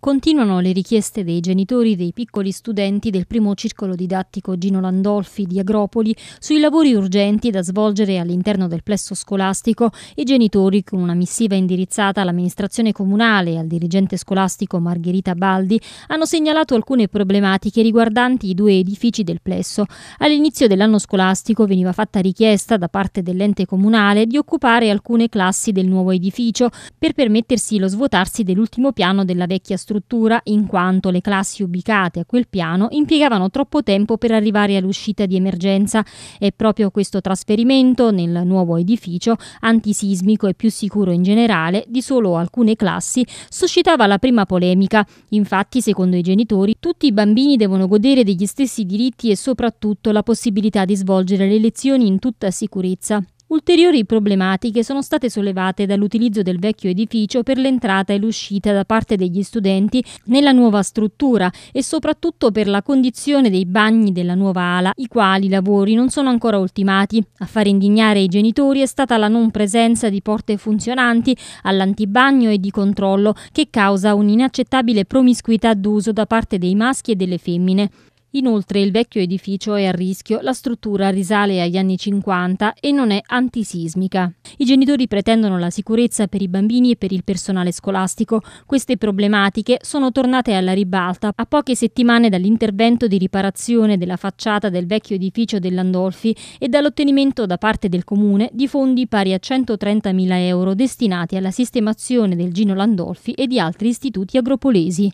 Continuano le richieste dei genitori dei piccoli studenti del primo circolo didattico Gino Landolfi di Agropoli sui lavori urgenti da svolgere all'interno del plesso scolastico. I genitori, con una missiva indirizzata all'amministrazione comunale e al dirigente scolastico Margherita Baldi, hanno segnalato alcune problematiche riguardanti i due edifici del plesso. All'inizio dell'anno scolastico veniva fatta richiesta da parte dell'ente comunale di occupare alcune classi del nuovo edificio per permettersi lo svuotarsi dell'ultimo piano della vecchia struttura struttura in quanto le classi ubicate a quel piano impiegavano troppo tempo per arrivare all'uscita di emergenza e proprio questo trasferimento nel nuovo edificio, antisismico e più sicuro in generale, di solo alcune classi, suscitava la prima polemica. Infatti, secondo i genitori, tutti i bambini devono godere degli stessi diritti e soprattutto la possibilità di svolgere le lezioni in tutta sicurezza. Ulteriori problematiche sono state sollevate dall'utilizzo del vecchio edificio per l'entrata e l'uscita da parte degli studenti nella nuova struttura e soprattutto per la condizione dei bagni della nuova ala, i quali lavori non sono ancora ultimati. A far indignare i genitori è stata la non presenza di porte funzionanti all'antibagno e di controllo che causa un'inaccettabile promiscuità d'uso da parte dei maschi e delle femmine. Inoltre il vecchio edificio è a rischio, la struttura risale agli anni 50 e non è antisismica. I genitori pretendono la sicurezza per i bambini e per il personale scolastico. Queste problematiche sono tornate alla ribalta a poche settimane dall'intervento di riparazione della facciata del vecchio edificio dell'Andolfi e dall'ottenimento da parte del comune di fondi pari a 130.000 euro destinati alla sistemazione del Gino Landolfi e di altri istituti agropolesi.